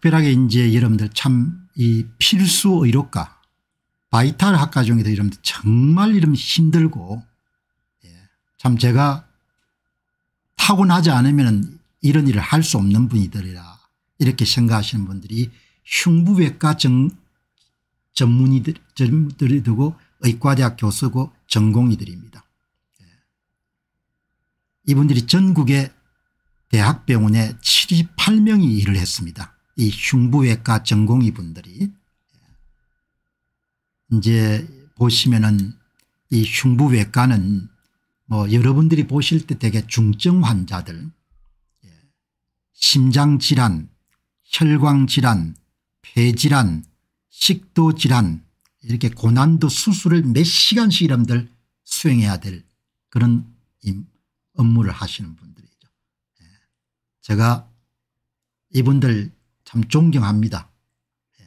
특별하게 이제 여러분들 참 이 필수 의료과 바이탈 학과중에도 여러분들 정말 이름 힘들고 예, 참 제가 타고나지 않으면 이런 일을 할 수 없는 분이더라 이렇게 생각하시는 분들이 흉부외과 정, 전문의들, 전문들이 되고 의과대학 교수고 전공의들입니다. 예. 이분들이 전국의 대학병원에 78명이 일을 했습니다. 이 흉부외과 전공의 분들이 예, 이제 보시면은 이 흉부외과는 뭐 여러분들이 보실 때 되게 중증 환자들 예, 심장질환 혈광질환 폐질환 식도질환 이렇게 고난도 수술을 몇 시간씩 이람들 수행해야 될 그런 업무를 하시는 분들이죠. 예, 제가 이분들 참 존경합니다. 예.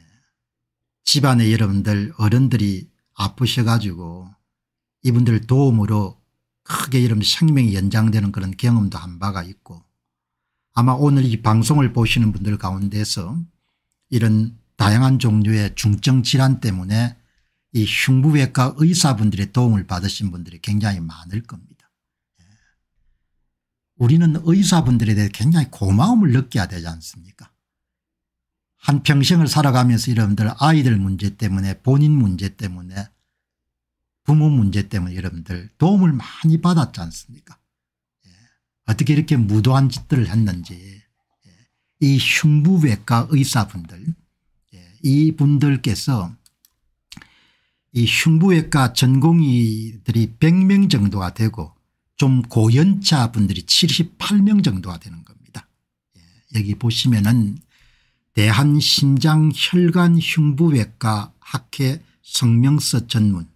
집안의 여러분들 어른들이 아프셔가지고 이분들 도움으로 크게 이런 생명이 연장되는 그런 경험도 한 바가 있고 아마 오늘 이 방송을 보시는 분들 가운데서 이런 다양한 종류의 중증 질환 때문에 이 흉부외과 의사분들의 도움을 받으신 분들이 굉장히 많을 겁니다. 예. 우리는 의사분들에 대해 굉장히 고마움을 느껴야 되지 않습니까 한평생을 살아가면서 여러분들 아이들 문제 때문에 본인 문제 때문에 부모 문제 때문에 여러분들 도움을 많이 받았지 않습니까 예. 어떻게 이렇게 무도한 짓들을 했는지 예. 이 흉부외과 의사분들 예. 이분들께서 이 흉부외과 전공의들이 100명 정도가 되고 좀 고연차 분들이 78명 정도가 되는 겁니다. 예. 여기 보시면은 대한신장혈관흉부외과 학회 성명서 전문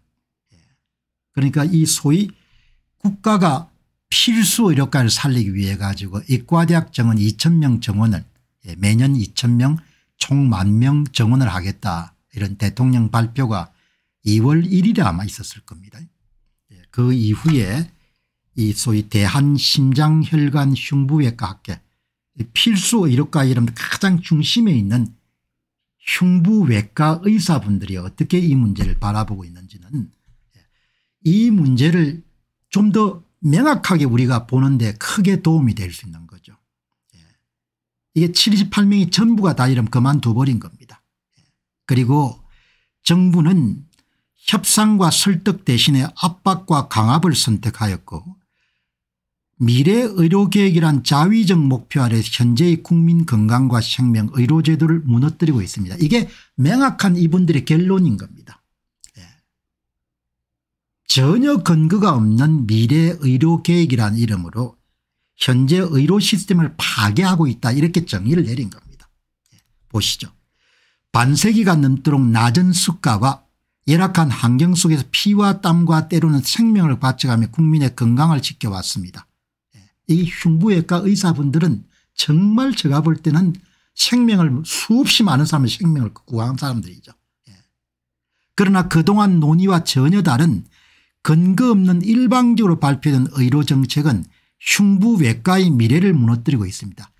예. 그러니까 이 소위 국가가 필수 의료과를 살리기 위해 가지고 의과대학 정원 2천명 정원을 예, 매년 2천명 총 만 명 정원을 하겠다 이런 대통령 발표가 2월 1일에 아마 있었을 겁니다. 예, 그 이후에 이 소위 대한심장혈관흉부외과 학회 필수 의료과 이름 가장 중심에 있는 흉부외과 의사분들이 어떻게 이 문제를 바라보고 있는지는 예, 이 문제를 좀 더 명확하게 우리가 보는데 크게 도움이 될 수 있는 거죠. 예. 이게 78명이 전부가 다이러 그만둬버린 겁니다. 예. 그리고 정부는 협상과 설득 대신에 압박과 강압을 선택하였고 미래 의료계획이란 자위적 목표 아래 현재의 국민 건강과 생명 의료제도를 무너뜨리고 있습니다. 이게 명확한 이분들의 결론인 겁니다. 예. 전혀 근거가 없는 미래 의료계획이란 이름으로 현재 의료 시스템을 파괴하고 있다 이렇게 정의를 내린 겁니다. 예. 보시죠. 반세기가 넘도록 낮은 수가와 열악한 환경 속에서 피와 땀과 때로는 생명을 바쳐가며 국민의 건강을 지켜왔습니다. 이 흉부외과 의사분들은 정말 제가 볼 때는 생명을 수없이 많은 사람의 생명을 구한 사람들이죠. 예. 그러나 그동안 논의와 전혀 다른 근거 없는 일방적으로 발표된 의료 정책은 흉부외과의 미래를 무너뜨리고 있습니다.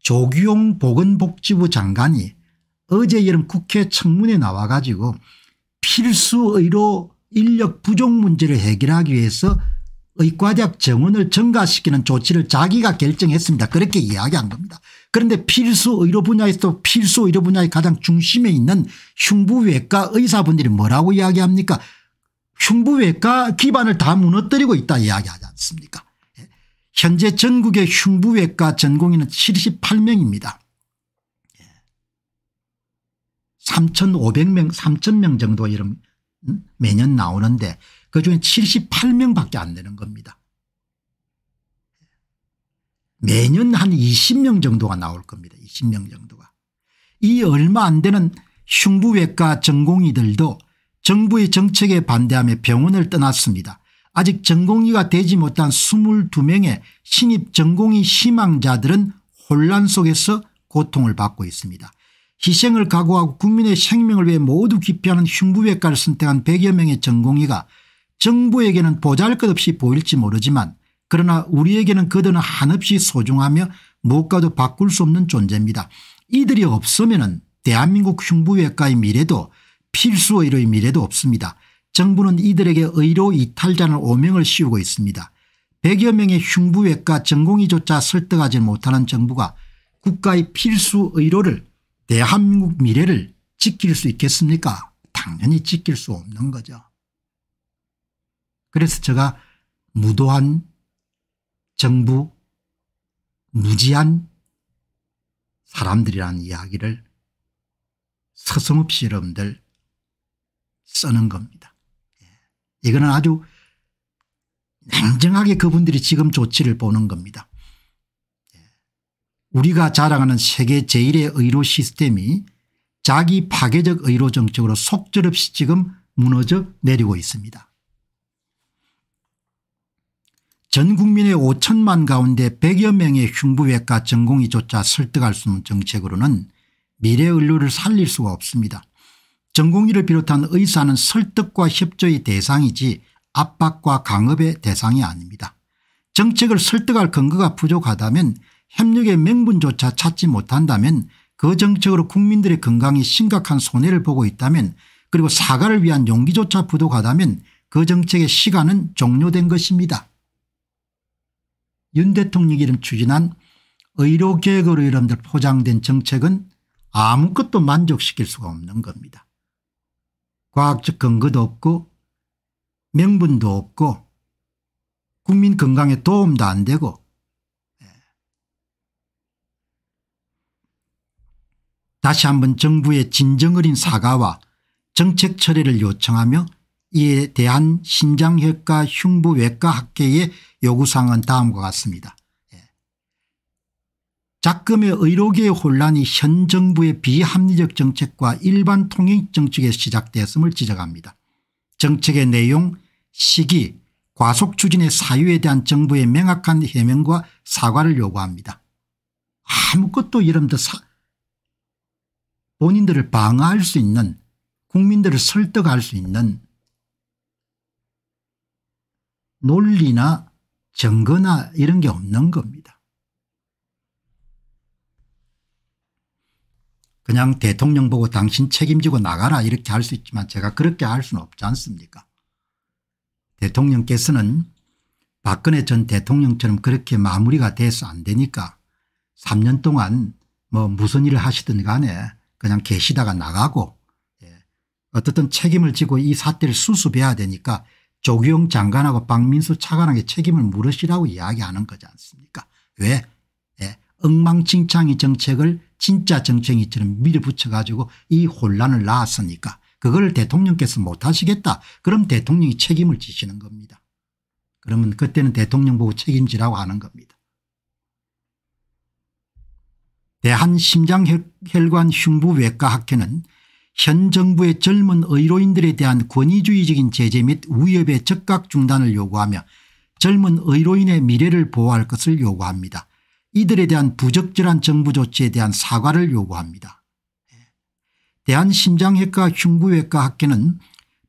조규용 보건복지부 장관이 어제 여름 국회 청문회 나와 가지고 필수 의료 인력 부족 문제를 해결하기 위해서 의과대학 정원을 증가시키는 조치를 자기가 결정했습니다. 그렇게 이야기한 겁니다. 그런데 필수 의료 분야에서도 필수 의료 분야의 가장 중심에 있는 흉부외과 의사분들이 뭐라고 이야기합니까 흉부외과 기반을 다 무너뜨리고 있다 이야기하지 않습니까 예. 현재 전국의 흉부외과 전공인은 78명입니다. 3,500명 3,000명 정도 이런 음? 매년 나오는데 그중에 78명밖에 안 되는 겁니다. 매년 한 20명 정도가 나올 겁니다. 20명 정도가. 이 얼마 안 되는 흉부외과 전공의들도 정부의 정책에 반대하며 병원을 떠났습니다. 아직 전공의가 되지 못한 22명의 신입 전공의 희망자들은 혼란 속에서 고통을 받고 있습니다. 희생을 각오하고 국민의 생명을 위해 모두 기피하는 흉부외과를 선택한 100여 명의 전공의가 정부에게는 보잘것없이 보일지 모르지만 그러나 우리에게는 그들은 한없이 소중하며 무엇과도 바꿀 수 없는 존재입니다. 이들이 없으면 대한민국 흉부외과의 미래도 필수의료의 미래도 없습니다. 정부는 이들에게 의료 이탈자는 오명을 씌우고 있습니다. 100여 명의 흉부외과 전공의조차 설득하지 못하는 정부가 국가의 필수 의료를 대한민국 미래를 지킬 수 있겠습니까 당연히 지킬 수 없는 거죠. 그래서 제가 무도한 정부 무지한 사람들이라는 이야기를 서슴없이 여러분들 쓰는 겁니다. 예. 이거는 아주 냉정하게 그분들이 지금 조치를 보는 겁니다. 예. 우리가 자랑하는 세계 제1의 의료 시스템이 자기 파괴적 의료 정책으로 속절없이 지금 무너져 내리고 있습니다. 전 국민의 5천만 가운데 100여 명의 흉부외과 전공의조차 설득할 수 있는 정책으로는 미래 의료를 살릴 수가 없습니다. 전공의를 비롯한 의사는 설득과 협조의 대상이지 압박과 강압의 대상이 아닙니다. 정책을 설득할 근거가 부족하다면 협력의 명분조차 찾지 못한다면 그 정책으로 국민들의 건강이 심각한 손해를 보고 있다면 그리고 사과를 위한 용기조차 부족하다면 그 정책의 시간은 종료된 것입니다. 윤 대통령 이름 추진한 의료계획으로 이름들 포장된 정책은 아무것도 만족시킬 수가 없는 겁니다. 과학적 근거도 없고 명분도 없고 국민 건강에 도움도 안 되고 예. 다시 한번 정부의 진정 어린 사과와 정책 철회를 요청하며 이에 대한 신장외과 흉부외과 학계의 요구사항은 다음과 같습니다. 예. 작금의 의료계의 혼란이 현 정부의 비합리적 정책과 일반 통행 정책에 시작되었음을 지적합니다. 정책의 내용, 시기, 과속 추진의 사유에 대한 정부의 명확한 해명과 사과를 요구합니다. 아무것도 이름도 사 본인들을 방어할 수 있는 국민들을 설득할 수 있는 논리나 증거나 이런 게 없는 겁니다. 그냥 대통령 보고 당신 책임지고 나가라 이렇게 할 수 있지만 제가 그렇게 할 수는 없지 않습니까 대통령께서는 박근혜 전 대통령처럼 그렇게 마무리가 돼서 안 되니까 3년 동안 뭐 무슨 일을 하시든 간에 그냥 계시다가 나가고 예, 어떻든 책임을 지고 이 사태를 수습해야 되니까 조기용 장관하고 박민수 차관에게 책임을 물으시라고 이야기하는 거지 않습니까 왜 예. 엉망진창이 정책을 진짜 정책이처럼 밀어붙여 가지고 이 혼란을 낳았으니까 그걸 대통령께서 못하시겠다 그럼 대통령이 책임을 지시는 겁니다. 그러면 그때는 대통령 보고 책임지라고 하는 겁니다. 대한심장혈관흉부외과학회는 현 정부의 젊은 의료인들에 대한 권위주의적인 제재 및 위협의 적각 중단을 요구하며 젊은 의료인의 미래를 보호할 것을 요구합니다. 이들에 대한 부적절한 정부 조치에 대한 사과를 요구합니다. 대한심장외과 흉부외과 학회는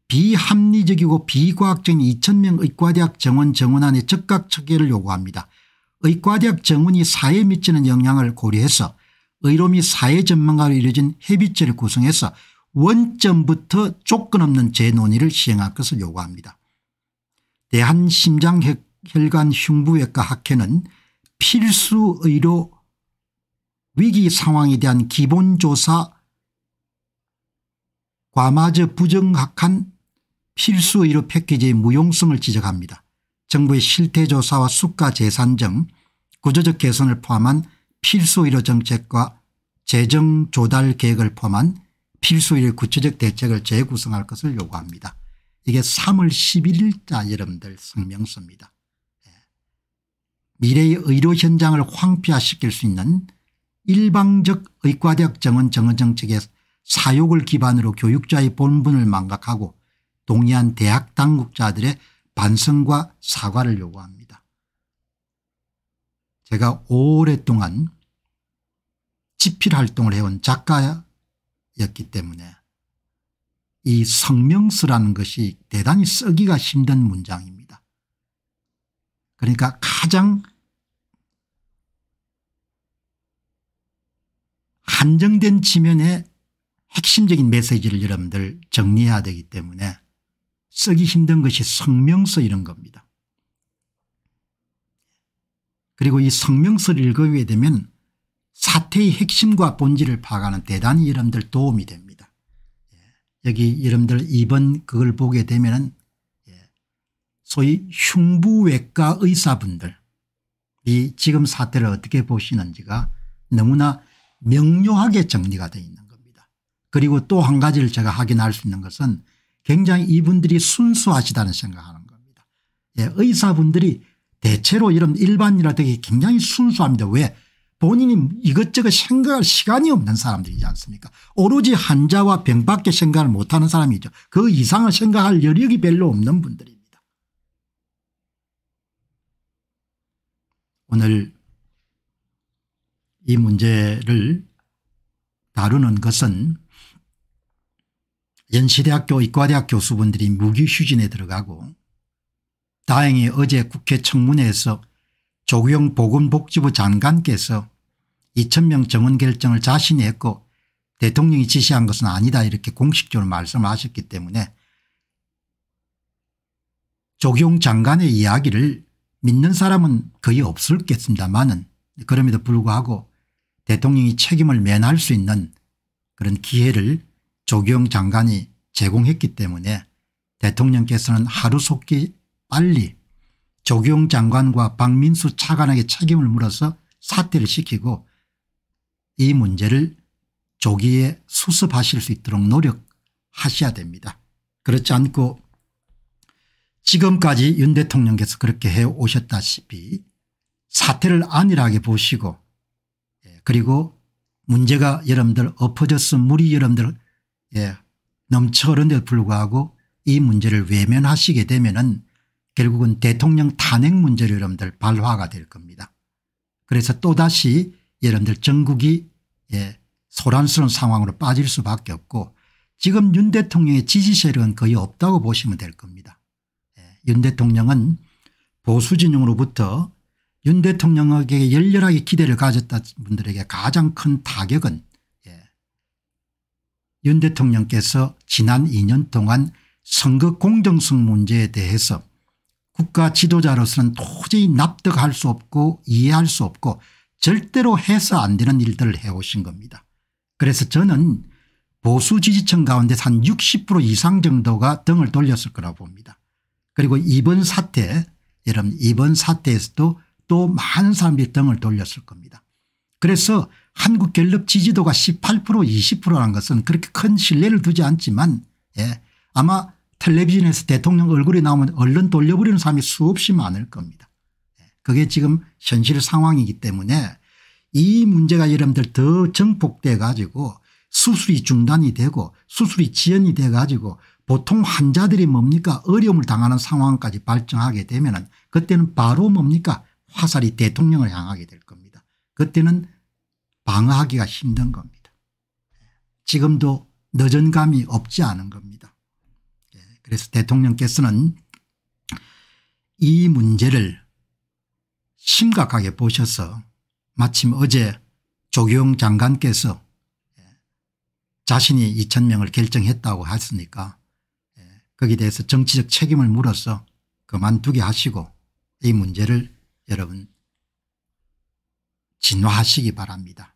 비합리적이고 비과학적인 2천명 의과대학 정원 정원안의 적각 처계를 요구합니다. 의과대학 정원이 사회에 미치는 영향을 고려해서 의료 및 사회 전문가로 이뤄진 협의체를 구성해서 원점부터 조건 없는 재논의를 시행할 것을 요구합니다. 대한심장혈관흉부외과 학회는 필수 의료 위기 상황에 대한 기본조사 과마저 부정확한 필수 의료 패키지의 무용성을 지적합니다. 정부의 실태조사와 수가 재산정 구조적 개선을 포함한 필수 의료 정책과 재정 조달 계획을 포함한 필수의 구체적 대책을 재구성할 것을 요구합니다. 이게 3월 11일자 여러분들 성명서입니다. 예. 미래의 의료 현장을 황폐화시킬 수 있는 일방적 의과대학 정원 정원 정책의 사욕을 기반으로 교육자의 본분을 망각하고 동의한 대학 당국자들의 반성과 사과를 요구합니다. 제가 오랫동안 집필 활동을 해온 작가 였기 때문에 이 성명서라는 것이 대단히 쓰기가 힘든 문장입니다. 그러니까 가장 한정된 지면에 핵심적인 메시지를 여러분들 정리해야 되기 때문에 쓰기 힘든 것이 성명서 이런 겁니다. 그리고 이 성명서를 읽어야 되면 사태의 핵심과 본질을 파악하는 대단히 여러분들 도움이 됩니다. 예. 여기 여러분들 2번 그걸 보게 되면 은 예. 소위 흉부외과 의사분들이 지금 사태를 어떻게 보시는지가 너무나 명료하게 정리가 되어 있는 겁니다. 그리고 또 한 가지를 제가 확인할 수 있는 것은 굉장히 이분들이 순수하시다는 생각하는 겁니다. 예, 의사분들이 대체로 이런 일반인한테 굉장히 순수합니다. 왜 본인이 이것저것 생각할 시간이 없는 사람들이지 않습니까 오로지 환자와 병밖에 생각을 못하는 사람이죠. 그 이상을 생각할 여력이 별로 없는 분들입니다. 오늘 이 문제를 다루는 것은 연세대학교 의과대학 교수분들이 무기휴진에 들어가고 다행히 어제 국회 청문회에서 조경 보건복지부 장관께서 2천명 정원 결정을 자신이 했고 대통령이 지시한 것은 아니다 이렇게 공식적으로 말씀을 하셨기 때문에 조경 장관의 이야기를 믿는 사람은 거의 없을겠습니다만은 그럼에도 불구하고 대통령이 책임을 면할 수 있는 그런 기회를 조경 장관이 제공했기 때문에 대통령께서는 하루속히 빨리 조경 장관과 박민수 차관에게 책임을 물어서 사퇴를 시키고 이 문제를 조기에 수습하실 수 있도록 노력하셔야 됩니다. 그렇지 않고 지금까지 윤 대통령께서 그렇게 해오셨다시피 사태를 안일하게 보시고 예, 그리고 문제가 여러분들 엎어졌음 물이 여러분들 예, 넘쳐흐른데 불구하고 이 문제를 외면하시게 되면 은 결국은 대통령 탄핵 문제로 여러분들 발화가 될 겁니다. 그래서 또다시 여러분들 전국이 예, 소란스러운 상황으로 빠질 수밖에 없고 지금 윤 대통령의 지지 세력은 거의 없다고 보시면 될 겁니다. 예, 윤 대통령은 보수 진영으로부터 윤 대통령에게 열렬하게 기대를 가졌다 분들에게 가장 큰 타격은 예, 윤 대통령께서 지난 2년 동안 선거 공정성 문제에 대해서 국가 지도자로서는 도저히 납득할 수 없고 이해할 수 없고 절대로 해서 안 되는 일들을 해오신 겁니다. 그래서 저는 보수 지지층 가운데 한 60% 이상 정도가 등을 돌렸을 거라고 봅니다. 그리고 이번 사태 여러분 이번 사태에서도 또 많은 사람들이 등을 돌렸을 겁니다. 그래서 한국갤럽 지지도가 18% 20%라는 것은 그렇게 큰 신뢰를 두지 않지만 예, 아마 텔레비전에서 대통령 얼굴이 나오면 얼른 돌려버리는 사람이 수없이 많을 겁니다. 예, 그게 지금 현실 상황이기 때문에 이 문제가 여러분들 더증폭돼 가지고 수술이 중단이 되고 수술이 지연이 돼 가지고 보통 환자들이 뭡니까 어려움을 당하는 상황까지 발전하게 되면 은 그때는 바로 뭡니까 화살이 대통령을 향하게 될 겁니다. 그때는 방어하기가 힘든 겁니다. 예, 지금도 늦은 감이 없지 않은 겁니다. 그래서 대통령께서는 이 문제를 심각하게 보셔서 마침 어제 조경 장관께서 예, 자신이 2천명을 결정했다고 했으니까 예, 거기에 대해서 정치적 책임을 물어서 그만두게 하시고 이 문제를 여러분 진화하시기 바랍니다.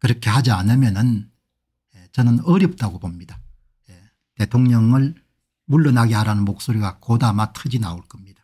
그렇게 하지 않으면 예, 저는 어렵다고 봅니다. 대통령을 물러나게 하라는 목소리가 곧 아마 터지 나올 겁니다.